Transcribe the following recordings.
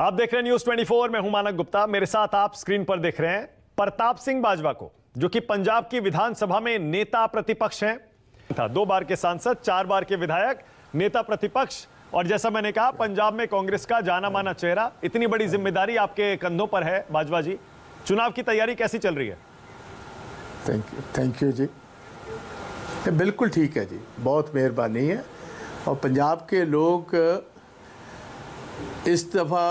आप देख रहे हैं न्यूज 24 में हूं मानक गुप्ता मेरे साथ आप स्क्रीन पर देख रहे हैं प्रताप सिंह बाजवा को जो कि पंजाब की विधानसभा में नेता प्रतिपक्ष हैं था दो बार के सांसद चार बार के विधायक नेता प्रतिपक्ष और जैसा मैंने कहा पंजाब में कांग्रेस का जाना माना चेहरा इतनी बड़ी जिम्मेदारी आपके कंधों पर है बाजवा जी चुनाव की तैयारी कैसी चल रही है थैंक यू थैंक यू जी बिल्कुल ठीक है जी बहुत मेहरबानी है और पंजाब के लोग इस दफ़ा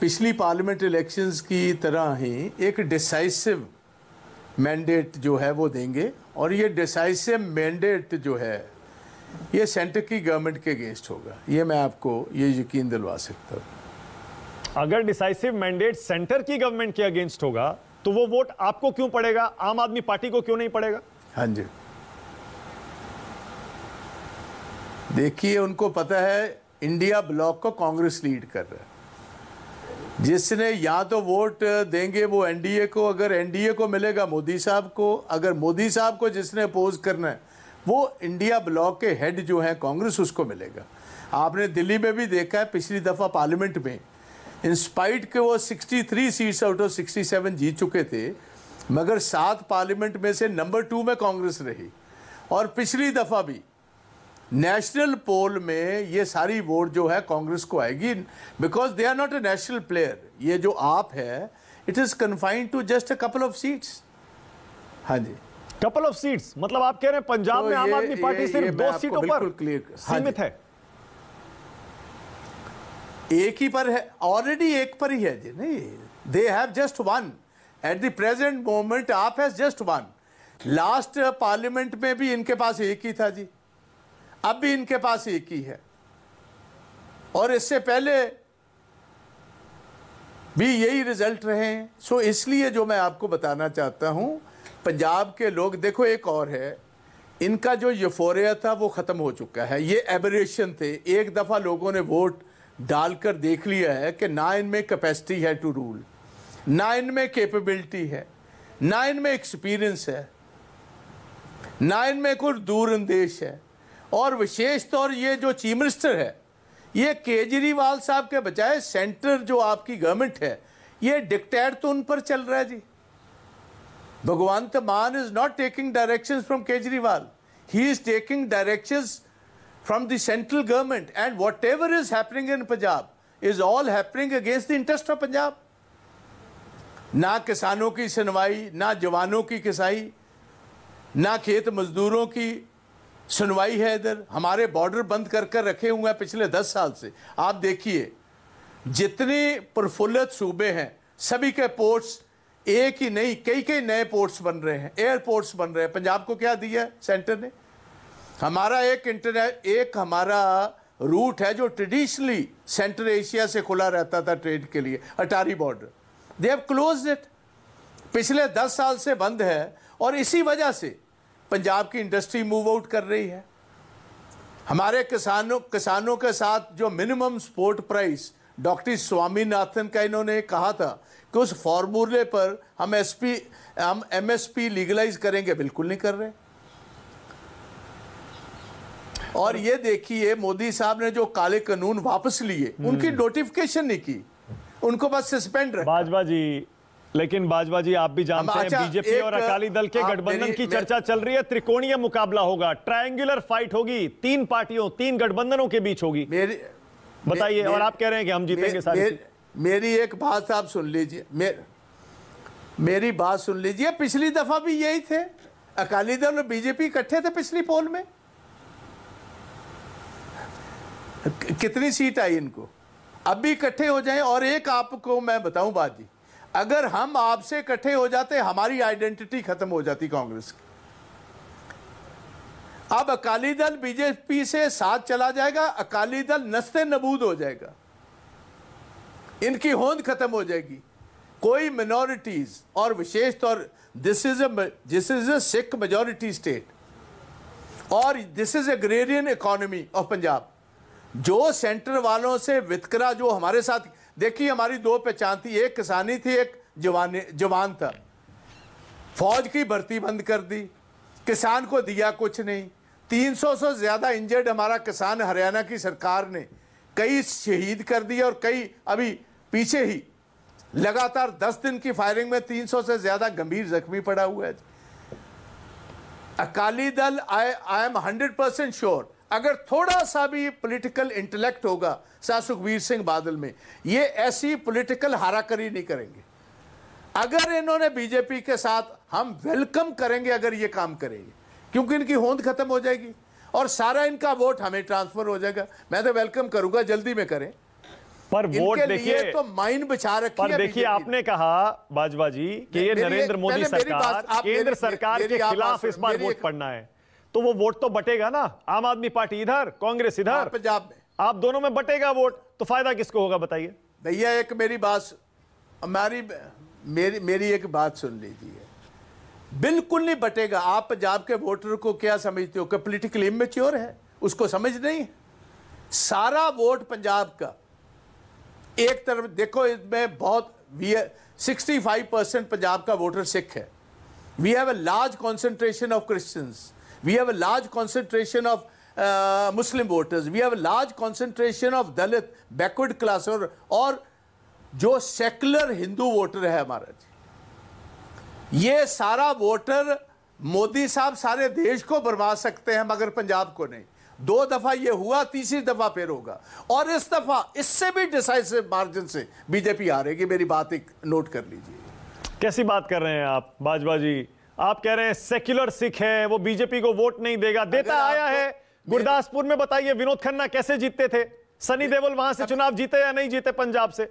पिछली पार्लियामेंट इलेक्शंस की तरह ही एक डिसाइसिव मैंडेट जो है वो देंगे और ये डिसाइसिव मैंडेट जो है ये सेंटर की गवर्नमेंट के अगेंस्ट होगा ये मैं आपको ये यकीन दिलवा सकता हूँ अगर डिसाइसिव मैंडेट सेंटर की गवर्नमेंट के अगेंस्ट होगा तो वो वोट आपको क्यों पड़ेगा आम आदमी पार्टी को क्यों नहीं पड़ेगा हाँ जी देखिए उनको पता है इंडिया ब्लॉक को कांग्रेस लीड कर रहा है जिसने या तो वोट देंगे वो एनडीए को अगर एनडीए को मिलेगा मोदी साहब को अगर मोदी साहब को जिसने अपोज करना है वो इंडिया ब्लॉक के हेड जो है कांग्रेस उसको मिलेगा आपने दिल्ली में भी देखा है पिछली दफ़ा पार्लियामेंट में इंस्पाइट के वो 63 सीट्स आउट ऑफ 67 जीत चुके थे मगर सात पार्लियामेंट में से नंबर टू में कांग्रेस रही और पिछली दफ़ा भी नेशनल पोल में ये सारी वोट जो है कांग्रेस को आएगी because they are not a national player ये जो आप है it is confined to just a couple of seats हाँ जी कपल ऑफ सीट्स मतलब आप कह रहे हैं पंजाब तो में आम आदमी पार्टी सिर्फ दो सीटों पर क्लियर हाँ सीमित है एक ही पर है ऑलरेडी एक पर ही है जी नहीं they have just one at the present moment AAP has just one last parliament में भी इनके पास एक ही था जी अब भी इनके पास एक ही है और इससे पहले भी यही रिजल्ट रहे हैं सो इसलिए जो मैं आपको बताना चाहता हूं पंजाब के लोग देखो एक और है इनका जो यफोरिया था वो ख़त्म हो चुका है ये एबरेशन थे एक दफ़ा लोगों ने वोट डालकर देख लिया है कि ना इनमें कैपेसिटी है टू रूल ना इनमें कैपेबिलिटी है ना इनमें एक्सपीरियंस है ना इनमें कुछ दूर है और विशेष तौर ये जो चीफ मिनिस्टर है ये केजरीवाल साहब के बजाय सेंटर जो आपकी गवर्नमेंट है ये डिक्टेट तो उन पर चल रहा है जी Bhagwant Mann is not taking direction from Kejriwal he is taking direction from the central government and whatever is happening in Punjab is all happening against the interest of Punjab ना किसानों की सुनवाई ना जवानों की किसाई ना खेत मजदूरों की सुनवाई है इधर हमारे बॉर्डर बंद कर कर रखे हुए हैं पिछले दस साल से आप देखिए जितने प्रफुल्लित सूबे हैं सभी के पोर्ट्स एक ही नहीं कई कई नए पोर्ट्स बन रहे हैं एयरपोर्ट्स बन रहे हैं पंजाब को क्या दिया है सेंटर ने हमारा एक इंटरनेट एक हमारा रूट है जो ट्रेडिशनली सेंट्रल एशिया से खुला रहता था ट्रेड के लिए Attari border they have close it पिछले दस साल से बंद है और इसी वजह से पंजाब की इंडस्ट्री मूव आउट कर रही है हमारे किसानों किसानों के साथ जो minimum support price doctor Swaminathan का इन्होंने कहा था कि उस फॉर्मूले पर हम एसपी हम एमएसपी लीगलाइज करेंगे बिल्कुल नहीं कर रहे और ये देखिए मोदी साहब ने जो काले कानून वापस लिए उनकी नोटिफिकेशन हम्म। नहीं की उनको बस सस्पेंड रहे भाजपा जी लेकिन बाजवा जी आप भी जानते हैं अच्छा, बीजेपी और अकाली दल के गठबंधन की चर्चा चल रही है त्रिकोणीय मुकाबला होगा ट्रायंगुलर फाइट होगी तीन पार्टियों तीन गठबंधनों के बीच होगी बताइए और आप कह रहे हैं कि हम जीतेंगे सारी मेरी एक बात आप सुन लीजिए मेर, मेरी बात सुन लीजिए पिछली दफा भी यही थे अकाली दल और बीजेपी इकट्ठे थे पिछली पोल में कितनी सीट आई इनको अब भी इकट्ठे हो जाए और एक आपको मैं बताऊं बात जी अगर हम आपसे इकट्ठे हो जाते हमारी आइडेंटिटी खत्म हो जाती कांग्रेस की अब अकाली दल बीजेपी से साथ चला जाएगा अकाली दल नस्ते नबूद हो जाएगा इनकी होंद खत्म हो जाएगी कोई मिनोरिटीज और विशेष तौर this is this is a Sikh majority state और this is agrarian economy of Punjab जो सेंटर वालों से वितकरा जो हमारे साथ देखिए हमारी दो पहचान थी एक किसानी थी एक जवान जवान था फौज की भर्ती बंद कर दी किसान को दिया कुछ नहीं तीन सौ से ज़्यादा इंजर्ड हमारा किसान हरियाणा की सरकार ने कई शहीद कर दिए और कई अभी पीछे ही लगातार दस दिन की फायरिंग में तीन सौ से ज़्यादा गंभीर जख्मी पड़ा हुआ है Akali Dal I I am hundred percent sure अगर थोड़ा सा भी पॉलिटिकल इंटेलेक्ट होगा शाह सुखबीर सिंह बादल में ये ऐसी पॉलिटिकल हाराकरी नहीं करेंगे अगर इन्होंने बीजेपी के साथ हम वेलकम करेंगे अगर ये काम करेंगे क्योंकि इनकी होंद खत्म हो जाएगी और सारा इनका वोट हमें ट्रांसफर हो जाएगा मैं तो वेलकम करूंगा जल्दी में करें पर वोट देखिए तो माइंड बिछा रखी पर देखिए आपने कहा बाजवा जी कि ये नरेंद्र मोदी सरकार केंद्र सरकार के खिलाफ इस बार वोट पड़ना है तो वो वोट तो बटेगा ना आम आदमी पार्टी इधर कांग्रेस इधर हाँ, पंजाब में आप दोनों में बटेगा वोट तो फायदा किसको होगा बताइए भैया एक मेरी बात हमारी मेरी मेरी एक बात सुन लीजिए बिल्कुल नहीं बटेगा आप पंजाब के वोटर को क्या समझते हो कि पोलिटिकली इमेच्योर है उसको समझ नहीं सारा वोट पंजाब का एक तरफ देखो इसमें बहुत we sixty five percent Punjab का वोटर सिख है we have a large concentration of Christians We have a large concentration of uh, Muslim voters. We have a large concentration of Dalit, backward class or or jo secular hindu voter hai hamara ji ye sara voter modi साहब sare desh ko बर्बाद sakte hain magar punjab ko nahi दो दफा ये हुआ तीसरी दफा फिर होगा और इस दफा इससे भी डिसाइसिव मार्जिन से बीजेपी हारेगी मेरी बात एक नोट कर लीजिए कैसी बात कर रहे हैं आप बाजवा जी आप कह रहे हैं सेक्युलर सिख है वो बीजेपी को वोट नहीं देगा देता आया है गुरदासपुर में बताइए विनोद खन्ना कैसे जीतते थे सनी देवल वहां से चुनाव जीते या नहीं जीते पंजाब से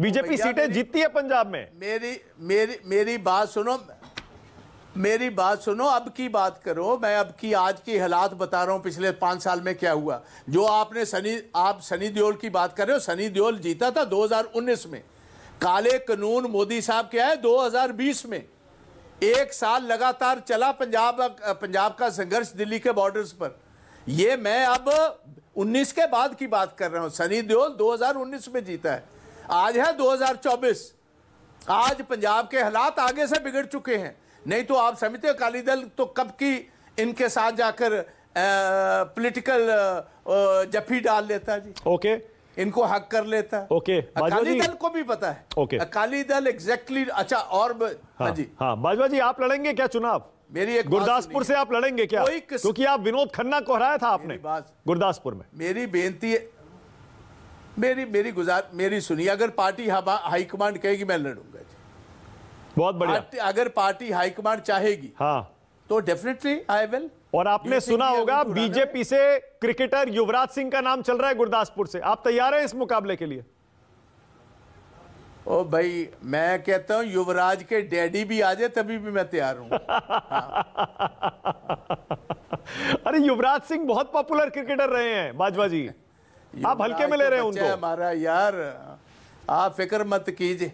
बीजेपी सीटें जीतती है पंजाब में मेरी मेरी मेरी बात सुनो मेरी बात सुनो अब की बात करो मैं अब की आज की हालात बता रहा हूँ पिछले पाँच साल में क्या हुआ जो आपने सनी आप सनी देओल की बात कर रहे हो सनी देओल जीता था 2019 में काले कानून मोदी साहब क्या है 2020 में एक साल लगातार चला पंजाब पंजाब का संघर्ष दिल्ली के बॉर्डर्स पर यह मैं अब 19 के बाद की बात कर रहा हूं सनी देओल 2019 में जीता है आज है 2024 आज पंजाब के हालात आगे से बिगड़ चुके हैं नहीं तो आप समिति अकाली दल तो कब की इनके साथ जाकर पॉलिटिकल जफी डाल लेता जी ओके okay. इनको हक कर लेता है ओके अकाली दल को भी पता है ओके अकाली दल एग्जैक्टली अच्छा और हाँ, हाँ, जी हाँ बाजवा जी आप लड़ेंगे क्या चुनाव मेरी एक गुरदासपुर से आप लड़ेंगे क्या क्योंकि आप विनोद खन्ना को हराया था आपने गुरदासपुर में मेरी बेनती मेरी मेरी गुजार मेरी सुनिए अगर पार्टी हाईकमांड कहेगी मैं लड़ूंगा जी बहुत बढ़िया अगर पार्टी हाईकमांड चाहेगी हाँ तो डेफिनेटली आई विल और आपने सुना होगा बीजेपी से क्रिकेटर युवराज सिंह का नाम चल रहा है गुरदासपुर से आप तैयार हैं इस मुकाबले के लिए ओ भाई मैं कहता हूं युवराज के डैडी भी आ जाए तभी भी मैं तैयार हूं हाँ। अरे युवराज सिंह बहुत पॉपुलर क्रिकेटर रहे हैं बाजवा जी आप हल्के में ले तो रहे हैं हमारा यार आप फिक्र मत कीजिए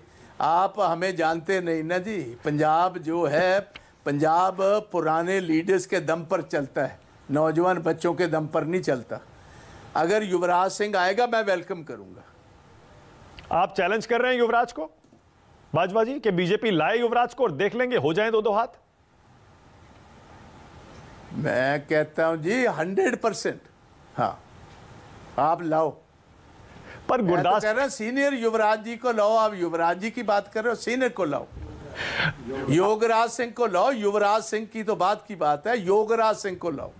आप हमें जानते नहीं ना जी पंजाब जो है पंजाब पुराने लीडर्स के दम पर चलता है नौजवान बच्चों के दम पर नहीं चलता अगर युवराज सिंह आएगा मैं वेलकम करूंगा आप चैलेंज कर रहे हैं युवराज को भाजपा जी के बीजेपी लाए युवराज को और देख लेंगे हो जाए दो दो हाथ मैं कहता हूं जी हंड्रेड परसेंट हाँ आप लाओ पर तो गुरदास तो कह रहे सीनियर युवराज जी को लाओ आप युवराज जी की बात कर रहे हो सीनियर को लाओ योगराज सिंह को लाओ युवराज सिंह की तो बात की बात है योगराज सिंह को लाओ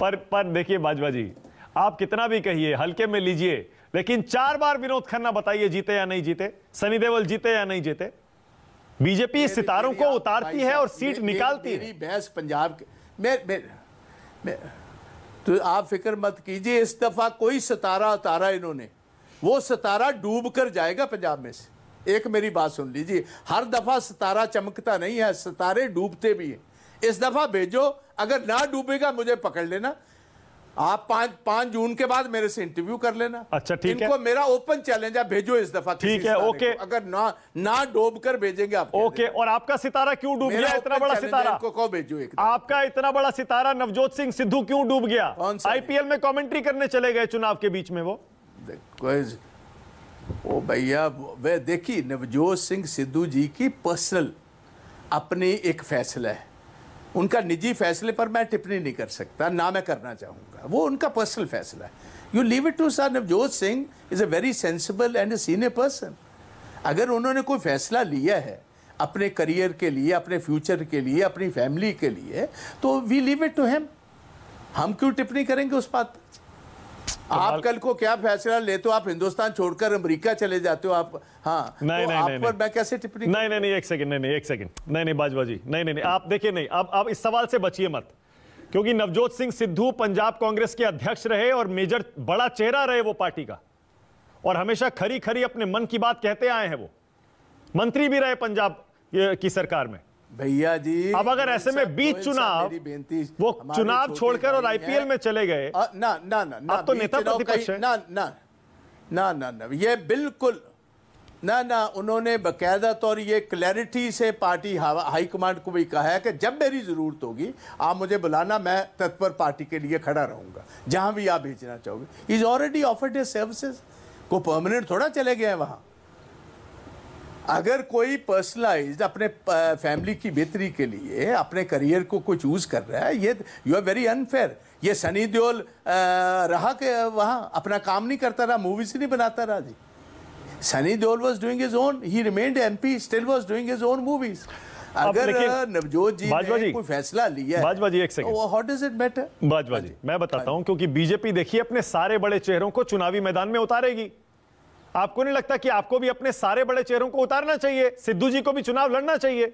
पर पर देखिए बाजवा जी आप कितना भी कहिए हल्के में लीजिए लेकिन चार बार विनोद खन्ना बताइए जीते या नहीं जीते सनी देवल जीते या नहीं जीते बीजेपी सितारों को उतारती है और सीट मे, निकालती मेरी है बहस पंजाब के मे, मे, मे, तो आप फिक्र मत कीजिए इस दफा कोई सितारा उतारा इन्होंने वो सितारा डूब कर जाएगा पंजाब में से एक मेरी बात सुन लीजिए हर दफ़ा सितारा चमकता नहीं है सितारे डूबते भी हैं इस दफ़ा भेजो अगर ना डूबेगा मुझे पकड़ लेना आप पांच पांच जून के बाद मेरे से इंटरव्यू कर लेना अच्छा ठीक है इनको मेरा ओपन चैलेंज है भेजो इस दफा ठीक है ओके अगर ना ना डूब कर भेजेंगे आप ओके और आपका सितारा क्यों डूब गया इतना बड़ा सितारा इनको को भेजो एक आपका इतना बड़ा सितारा नवजोत सिंह सिद्धू क्यों डूब गया आईपीएल में कॉमेंट्री करने चले गए चुनाव के बीच में वो कोई वो भैया वह देखी नवजोत सिंह सिद्धू जी की पर्सनल अपनी एक फैसला है उनका निजी फैसले पर मैं टिप्पणी नहीं कर सकता ना मैं करना चाहूँगा वो उनका पर्सनल फैसला है you leave it to sir Navjot Singh is a very sensible and a senior person अगर उन्होंने कोई फैसला लिया है अपने करियर के लिए अपने फ्यूचर के लिए अपनी फैमिली के लिए तो we leave it to him हम क्यों टिप्पणी करेंगे उस बात पर तो आप कल को क्या फैसला ले तो आप हिंदुस्तान छोड़कर अमेरिका चले जाते हो आप हाँ नहीं तो नहीं आप नहीं, पर नहीं, मैं कैसे टिप्पणी नहीं नहीं नहीं एक सेकंड नहीं नहीं एक सेकंड नहीं नहीं बाजवा जी नहीं नहीं नहीं आप देखिए नहीं आप आप इस सवाल से बचिए मत क्योंकि नवजोत सिंह सिद्धू पंजाब कांग्रेस के अध्यक्ष रहे और मेजर बड़ा चेहरा रहे वो पार्टी का और हमेशा खरी खरी अपने मन की बात कहते आए हैं वो मंत्री भी रहे पंजाब की सरकार में भैया जी अब अगर ऐसे में बीच चुनाव वो चुनाव छोड़कर और आईपीएल में चले गए ना ना ना ना तो नेता प्रतिपक्ष ना ना ना ना ना ये बिल्कुल ना ना उन्होंने बकायदा तौर ये क्लैरिटी से पार्टी हाईकमांड को भी कहा है कि जब मेरी ज़रूरत होगी आप मुझे बुलाना मैं तत्पर पार्टी के लिए खड़ा रहूँगा जहाँ भी आप भेजना चाहोगे is already offered a services को परमानेंट थोड़ा चले गए वहाँ अगर कोई पर्सनलाइज अपने फैमिली की बेहतरी के लिए अपने करियर को कुछ चूज कर रहा है ये यू आर वेरी अनफेयर ये सनी देओल रहा के वहाँ अपना काम नहीं करता रहा मूवीज नहीं बनाता रहा जी Sunny Deol was doing his own he remained M P still was doing his own movies अगर नवजोत जी ने कोई फैसला लिया बाजवा जी एक सेकंड तो बाजवा हाँ जी मैं बताता हाँ हूँ क्योंकि बीजेपी देखिए अपने सारे बड़े चेहरों को चुनावी मैदान में उतारेगी आपको नहीं लगता कि आपको भी अपने सारे बड़े चेहरों को उतारना चाहिए सिद्धू जी को भी चुनाव लड़ना चाहिए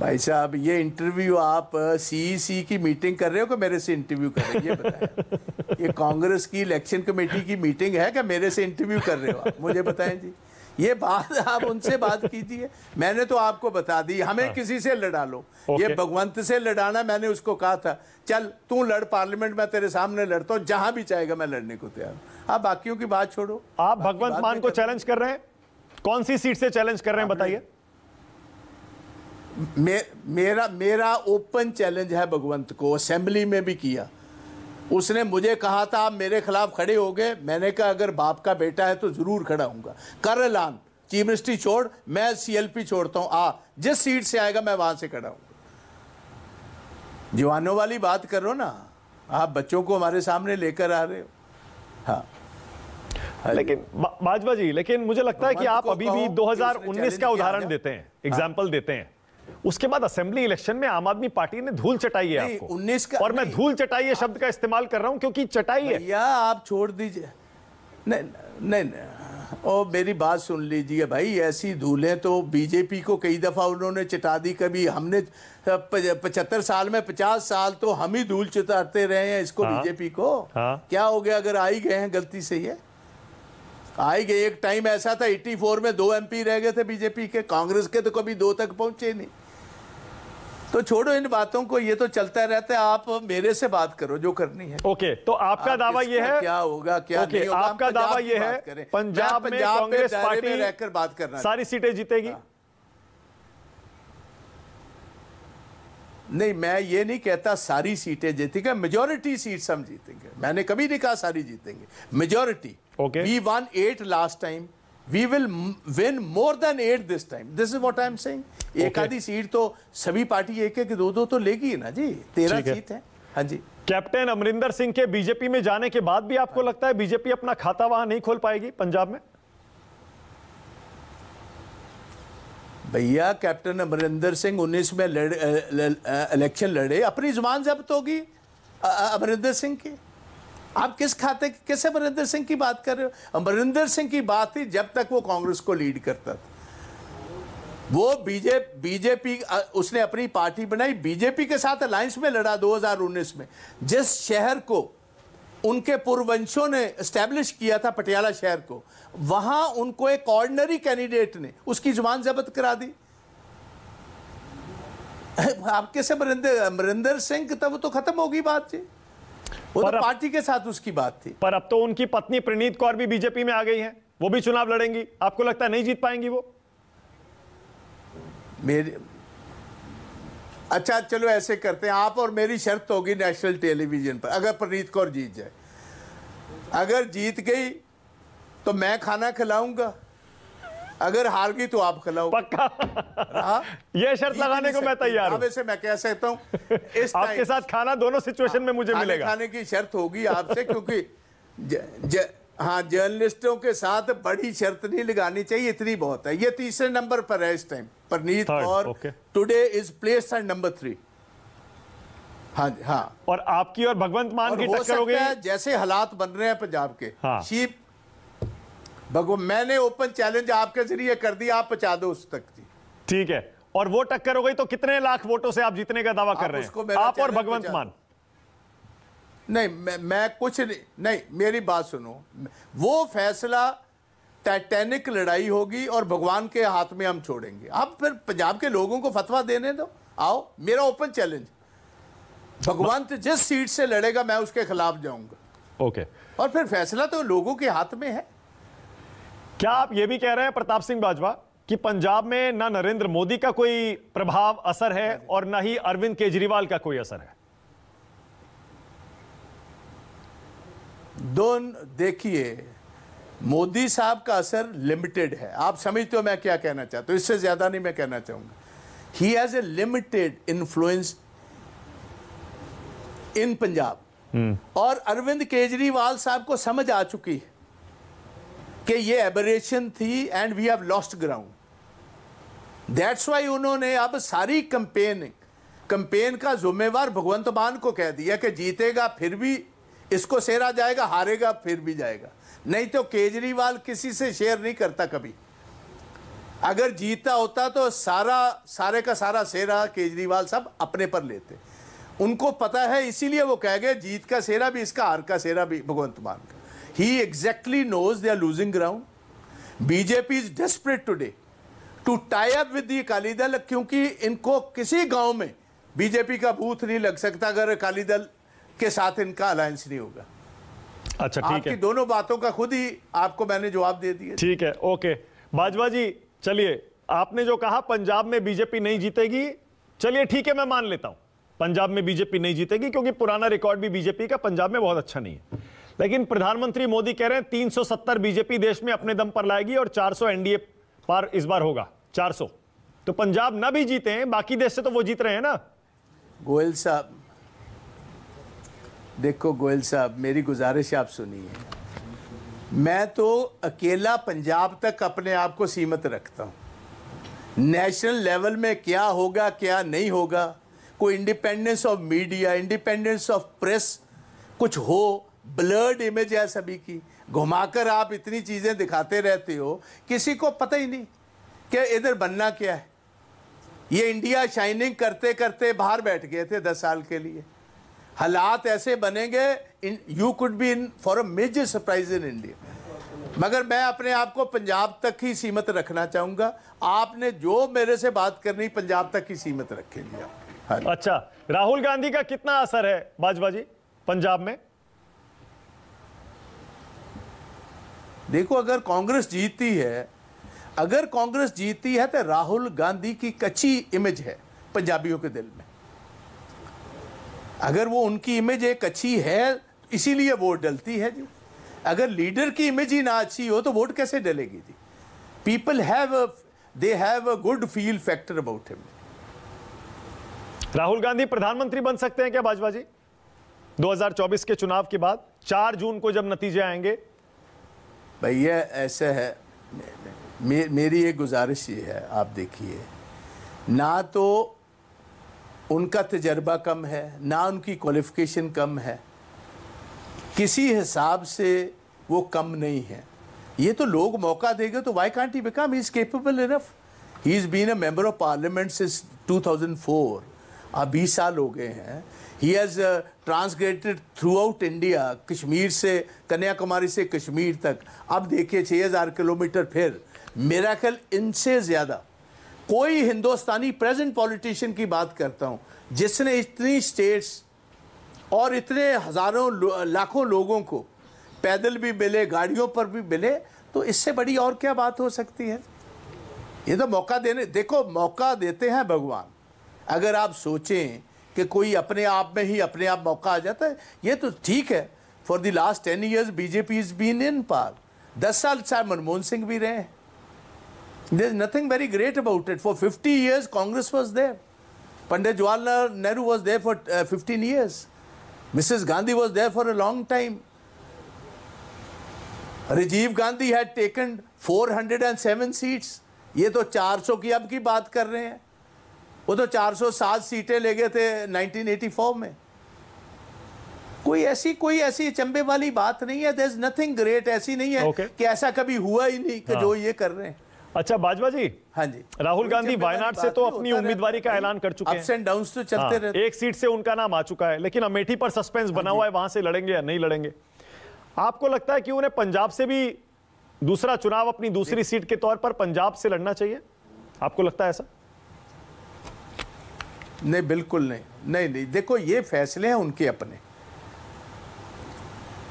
भाई साहब ये इंटरव्यू आप सीईसी e की मीटिंग कर रहे हो क्या मेरे से इंटरव्यू कर रहे हो ये बताएं ये कांग्रेस की इलेक्शन कमेटी की मीटिंग है क्या मेरे से इंटरव्यू कर रहे हो मुझे बताएं जी ये बात आप उनसे बात कीजिए मैंने तो आपको बता दी हमें हाँ। किसी से लड़ा लो ये भगवंत से लड़ाना मैंने उसको कहा था चल तू लड़ पार्लियामेंट में तेरे सामने लड़ता हूँ जहां भी चाहेगा मैं लड़ने को तैयार आप बाकियों की बात छोड़ो आप भगवंत मान को चैलेंज कर रहे हैं कौन सी सीट से चैलेंज कर रहे हैं बताइए मे, मेरा मेरा ओपन चैलेंज है भगवंत को असेंबली में भी किया उसने मुझे कहा था आप मेरे खिलाफ खड़े हो गए मैंने कहा अगर बाप का बेटा है तो ज़रूर खड़ा होगा कर ऐलान चीफ मिनिस्ट्री छोड़ मैं सीएलपी छोड़ता हूँ आ जिस सीट से आएगा मैं वहां से खड़ा हूँ जीवानों वाली बात करो ना आप बच्चों को हमारे सामने लेकर आ रहे हो हाँ, हाँ लेकिन बाजवा जी लेकिन मुझे लगता है कि आप तो अभी भी 2019 का उदाहरण देते हैं एग्जाम्पल हाँ। देते हैं उसके बाद असेंबली इलेक्शन में आम आदमी पार्टी ने धूल चटाई है आपको उन्नीस का और मैं धूल चटाई है शब्द का इस्तेमाल कर रहा हूं क्योंकि चटाई है या आप छोड़ दीजिए नहीं नहीं, ओ मेरी बात सुन लीजिए भाई ऐसी धूलें तो बीजेपी को कई दफ़ा उन्होंने चटा दी कभी हमने पचहत्तर साल में पचास साल तो हम ही धूल चटाते रहे हैं इसको हाँ, बीजेपी को हाँ, क्या हो गया अगर आ ही गए हैं गलती से ही है आई गई एक टाइम ऐसा था 84 में दो एमपी रह गए थे बीजेपी के कांग्रेस के तो कभी दो तक पहुंचे नहीं तो छोड़ो इन बातों को ये तो चलता रहता है आप मेरे से बात करो जो करनी है ओके okay, तो आपका आप दावा ये है क्या होगा क्या okay, नहीं होगा आपका दावा ये है पंजाब में कांग्रेस पार्टी रहकर बात करना सारी सीटें जीतेगी हाँ। नहीं मैं ये नहीं कहता सारी सीटें जीतेंगे मेजोरिटी सीट हम जीतेंगे मैंने कभी नहीं कहा सारी जीतेंगे majority we won at last time we will win more than at this time this is what I am saying एक आधी सीट तो सभी पार्टी एक एक दो दो तो लेगी ना जी तेरह सीट है हाँ जी कैप्टन अमरिंदर सिंह के बीजेपी में जाने के बाद भी आपको हाँ लगता है बीजेपी अपना खाता वहां नहीं खोल पाएगी पंजाब में भैया कैप्टन अमरिंदर सिंह 19 में इलेक्शन लड़े अपनी जुबान जब्त होगी अमरिंदर सिंह की आप किस खाते किस अमरिंदर सिंह की बात कर रहे हो अमरिंदर सिंह की बात थी जब तक वो कांग्रेस को लीड करता था वो बीजे बीजेपी उसने अपनी पार्टी बनाई बीजेपी के साथ अलायंस में लड़ा 2019 में जिस शहर को उनके पूर्ववंशों ने स्टैब्लिश किया था पटियाला शहर को वहां उनको एक ऑर्डनरी कैंडिडेट ने उसकी जुबान जब्त करा दी आप कैसे मरिंदर अमरिंदर सिंह तब तो खत्म होगी बात जी वो तो पार्टी के साथ उसकी बात थी पर अब तो उनकी पत्नी प्रणीत कौर भी बीजेपी में आ गई है वो भी चुनाव लड़ेंगी आपको लगता है नहीं जीत पाएंगी वो मेरे अच्छा चलो ऐसे करते हैं आप और मेरी शर्त होगी नेशनल टेलीविज़न पर अगर प्रनीत कौर जीत जाए अगर जीत गई तो मैं खाना खिलाऊंगा अगर हार गई तो आप खिलाओ पक्का हाँ। ये शर्त लगाने को मैं तैयार हूँ वैसे मैं कह सकता हूँ इस आपके साथ खाना दोनों सिचुएशन हाँ। में मुझे मिलेगा खाने की शर्त होगी आपसे क्योंकि ज, ज, हाँ जर्नलिस्टों के साथ बड़ी शर्त नहीं लगानी चाहिए इतनी बहुत है ये तीसरे नंबर पर है इस टाइम परनीत और today is place and number three हाँ जी हाँ और आपकी और भगवंत मान की टक्कर हो गई जैसे हालात बन रहे हैं पंजाब के हाँ। शीप भगवान मैंने ओपन चैलेंज आपके जरिए कर दिया आप पचा दो उस तक जी ठीक है और वो टक्कर हो गई तो कितने लाख वोटों से आप जीतने का दावा कर रहे हैं आप और भगवंत मान नहीं मैं, मैं कुछ नहीं नहीं मेरी बात सुनो वो फैसला टाइटेनिक लड़ाई होगी और भगवान के हाथ में हम छोड़ेंगे आप फिर पंजाब के लोगों को फतवा देने दो आओ मेरा ओपन चैलेंज भगवान तो जिस सीट से लड़ेगा मैं उसके खिलाफ जाऊंगा ओके और फिर फैसला तो लोगों के हाथ में है क्या आप ये भी कह रहे हैं प्रताप सिंह बाजवा कि पंजाब में ना नरेंद्र मोदी का कोई प्रभाव असर है और ना ही अरविंद केजरीवाल का कोई असर है दोन देखिए मोदी साहब का असर लिमिटेड है आप समझते हो मैं क्या कहना चाहता हूँ तो इससे ज़्यादा नहीं मैं कहना चाहूँगा he has a limited influence in Punjab और अरविंद केजरीवाल साहब को समझ आ चुकी है कि ये एबरेशन थी and we have lost ground that's why उन्होंने अब सारी कंपेन कंपेन का जुम्मेवार भगवंत मान को कह दिया कि जीतेगा फिर भी इसको शेरा जाएगा हारेगा फिर भी जाएगा नहीं तो केजरीवाल किसी से शेयर नहीं करता कभी अगर जीता होता तो सारा सारे का सारा सेरा केजरीवाल सब अपने पर लेते उनको पता है इसीलिए वो कह गए जीत का सेरा भी इसका हार का सेरा भी भगवंत मान का he exactly knows they are losing ground BJP is desperate today to tie up with Akali Dal क्योंकि इनको किसी गांव में बीजेपी का बूथ नहीं लग सकता अगर अकाली दल के साथ इनका अलायंस नहीं होगा अच्छा ठीक है दोनों बातों का खुद ही आपको मैंने जवाब दे दिया ठीक है ओके बाजवा जी चलिए आपने जो कहा पंजाब में बीजेपी नहीं जीतेगी चलिए ठीक है मैं मान लेता हूं पंजाब में बीजेपी नहीं जीतेगी क्योंकि पुराना रिकॉर्ड भी बीजेपी का पंजाब में बहुत अच्छा नहीं है लेकिन प्रधानमंत्री मोदी कह रहे हैं 370 बीजेपी देश में अपने दम पर लाएगी और 400 एनडीए पार इस बार होगा 400 तो पंजाब ना भी जीते हैं बाकी देश से तो वो जीत रहे हैं ना गोयल साहब देखो गोयल साहब मेरी गुजारिश आप सुनिए मैं तो अकेला पंजाब तक अपने आप को सीमित रखता हूँ नेशनल लेवल में क्या होगा क्या नहीं होगा कोई independence of media independence of press कुछ हो ब्लर्ड इमेज है सभी की घुमाकर आप इतनी चीज़ें दिखाते रहते हो किसी को पता ही नहीं कि इधर बनना क्या है ये इंडिया शाइनिंग करते करते बाहर बैठ गए थे दस साल के लिए हालात ऐसे बनेंगे in you could be in for a major surprise in India मगर मैं अपने आप को पंजाब तक ही सीमित रखना चाहूँगा आपने जो मेरे से बात करनी पंजाब तक ही सीमित रखे लिया हाँ अच्छा राहुल गांधी का कितना असर है बाजवा जी पंजाब में देखो अगर कांग्रेस जीती है अगर कांग्रेस जीती है तो राहुल गांधी की कच्ची इमेज है पंजाबियों के दिल में अगर वो उनकी इमेज एक अच्छी है इसीलिए वोट डलती है जी अगर लीडर की इमेज ही ना अच्छी हो तो वोट कैसे डलेगी जी people have they have a good feel factor about him Rahul Gandhi प्रधानमंत्री बन सकते हैं क्या भाजपा जी 2024 के चुनाव के बाद 4 जून को जब नतीजे आएंगे भैया ऐसा है मे, मेरी एक गुजारिश ये है आप देखिए ना तो उनका तजर्बा कम है ना उनकी क्वालिफ़िकेशन कम है किसी हिसाब से वो कम नहीं है ये तो लोग मौका देंगे तो why can't he become he is capable enough he is been a member of parliament since 2004 अब 20 साल हो गए हैं he has transgressed throughout India Kashmir से कन्याकुमारी से कश्मीर तक अब देखिए 6000 हज़ार किलोमीटर फिर मेरा ख्याल इनसे ज़्यादा कोई हिंदुस्तानी प्रेजेंट पॉलिटिशियन की बात करता हूं जिसने इतनी स्टेट्स और इतने हज़ारों लाखों लोगों को पैदल भी मिले गाड़ियों पर भी मिले तो इससे बड़ी और क्या बात हो सकती है ये तो मौका देने देखो मौका देते हैं भगवान अगर आप सोचें कि कोई अपने आप में ही अपने आप मौका आ जाता है ये तो ठीक है for the last ten years BJP is been in पार दस साल शायद मनमोहन सिंह भी रहे हैं There's nothing very great about it. For 50 years, Congress was there. Pandit Jawaharlal Nehru was there for uh, 15 years. Mrs. Gandhi was there for a long time. Rajiv Gandhi had taken 407 seats. ye to 400 ki ab ki baat kar rahe hain wo to 407 सीटें ले गए थे 1984 mein कोई ऐसी कोई ऐसी चंबे वाली बात नहीं है देर इज नथिंग ग्रेट ऐसी नहीं है okay. कि ऐसा कभी हुआ ही नहीं कि हाँ. जो ये कर रहे हैं अच्छा बाजवा जी हाँ जी राहुल गांधी वायनाड तो से तो अपनी उम्मीदवारी का ऐलान कर चुके हैं डाउन तो चलते हाँ, रहते एक सीट से उनका नाम आ चुका है लेकिन अमेठी पर सस्पेंस बना हाँ हुआ है वहां से लड़ेंगे या नहीं लड़ेंगे आपको लगता है कि उन्हें पंजाब से भी दूसरा चुनाव अपनी दूसरी सीट के तौर पर पंजाब से लड़ना चाहिए आपको लगता है ऐसा नहीं बिल्कुल नहीं नहीं नहीं देखो ये फैसले हैं उनके अपने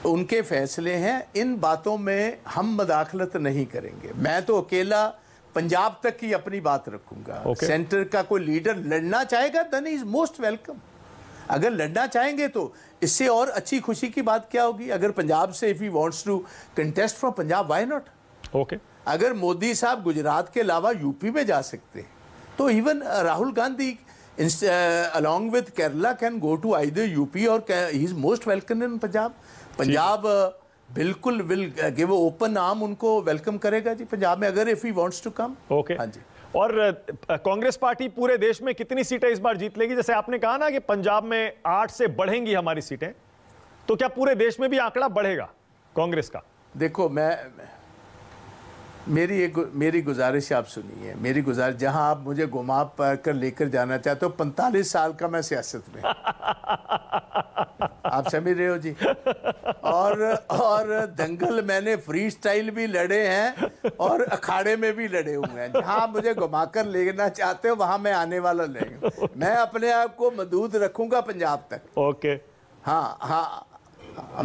उनके फैसले हैं इन बातों में हम मदाखलत नहीं करेंगे मैं तो अकेला पंजाब तक की अपनी बात रखूंगा okay. सेंटर का कोई लीडर लड़ना चाहेगा देन इज मोस्ट वेलकम अगर लड़ना चाहेंगे तो इससे और अच्छी खुशी की बात क्या होगी अगर पंजाब से if he wants to contest for Punjab why not okay अगर मोदी साहब गुजरात के अलावा यूपी में जा सकते हैं तो even uh, Rahul Gandhi along with Kerala can go to I UP और is most welcome in Punjab Punjab बिल्कुल विल कि वो ओपन आर्म उनको वेलकम करेगा जी पंजाब में अगर if he wants to come okay हाँ जी और कांग्रेस पार्टी पूरे देश में कितनी सीटें इस बार जीत लेगी जैसे आपने कहा ना कि पंजाब में आठ से बढ़ेंगी हमारी सीटें तो क्या पूरे देश में भी आंकड़ा बढ़ेगा कांग्रेस का देखो मैं मेरी एक मेरी गुजारिश आप सुनिए मेरी गुजारिश जहां आप मुझे घुमा पा कर लेकर जाना चाहते हो पैंतालीस साल का मैं सियासत में आप समझ रहे हो जी और और दंगल मैंने फ्री स्टाइल भी लड़े हैं और अखाड़े में भी लड़े हुए हैं जहां मुझे घुमा कर लेना चाहते हो वहां मैं आने वाला नहीं मैं अपने आप को मदूद रखूंगा पंजाब तक ओके हाँ हाँ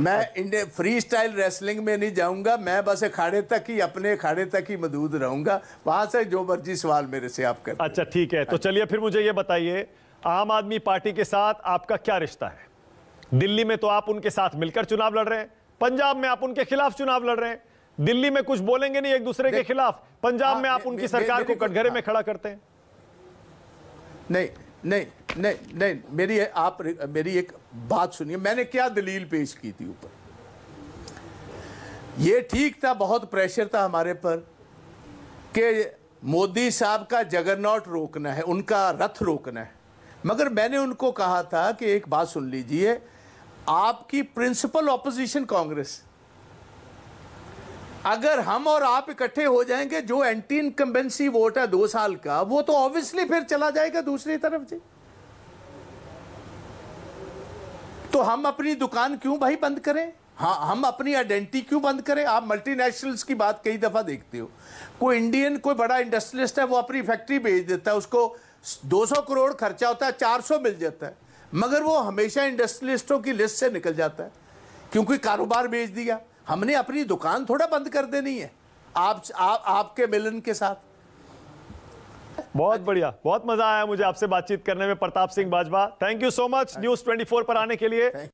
मैं इंडे फ्री स्टाइल रेसलिंग में नहीं जाऊंगा मैं बस अखाड़े तक ही अपने अखाड़े तक ही मदूद रहूंगा वहां से जो मर्जी सवाल मेरे से आप कर अच्छा ठीक है तो चलिए फिर मुझे ये बताइए आम आदमी पार्टी के साथ आपका क्या रिश्ता है दिल्ली में तो आप उनके साथ मिलकर चुनाव लड़ रहे हैं पंजाब में आप उनके खिलाफ चुनाव लड़ रहे हैं दिल्ली में कुछ बोलेंगे नहीं एक दूसरे के खिलाफ पंजाब हाँ, में आप उनकी सरकार को कटघरे हाँ। में खड़ा करते हैं नहीं नहीं नहीं नहीं मेरी आप मेरी एक बात सुनिए मैंने क्या दलील पेश की थी ऊपर ये ठीक था बहुत प्रेशर था हमारे पर कि मोदी साहब का जगरनॉट रोकना है उनका रथ रोकना है मगर मैंने उनको कहा था कि एक बात सुन लीजिए आपकी प्रिंसिपल ऑपोजिशन कांग्रेस अगर हम और आप इकट्ठे हो जाएंगे जो एंटी इनकम्बेंसी वोट है दो साल का वो तो ऑब्वियसली फिर चला जाएगा दूसरी तरफ जी तो हम अपनी दुकान क्यों भाई बंद करें हाँ हम अपनी आइडेंटिटी क्यों बंद करें आप मल्टीनेशनल्स की बात कई दफ़ा देखते हो कोई इंडियन कोई बड़ा इंडस्ट्रियलिस्ट है वो अपनी फैक्ट्री बेच देता है उसको 200 करोड़ खर्चा होता है 400 मिल जाता है मगर वो हमेशा इंडस्ट्रियलिस्टों की लिस्ट से निकल जाता है क्योंकि कारोबार बेच दिया हमने अपनी दुकान थोड़ा बंद कर देनी है आप, आप आपके मिलन के साथ बहुत बढ़िया बहुत मजा आया मुझे आपसे बातचीत करने में Pratap Singh Bajwa thank you so much news 24 पर आने के लिए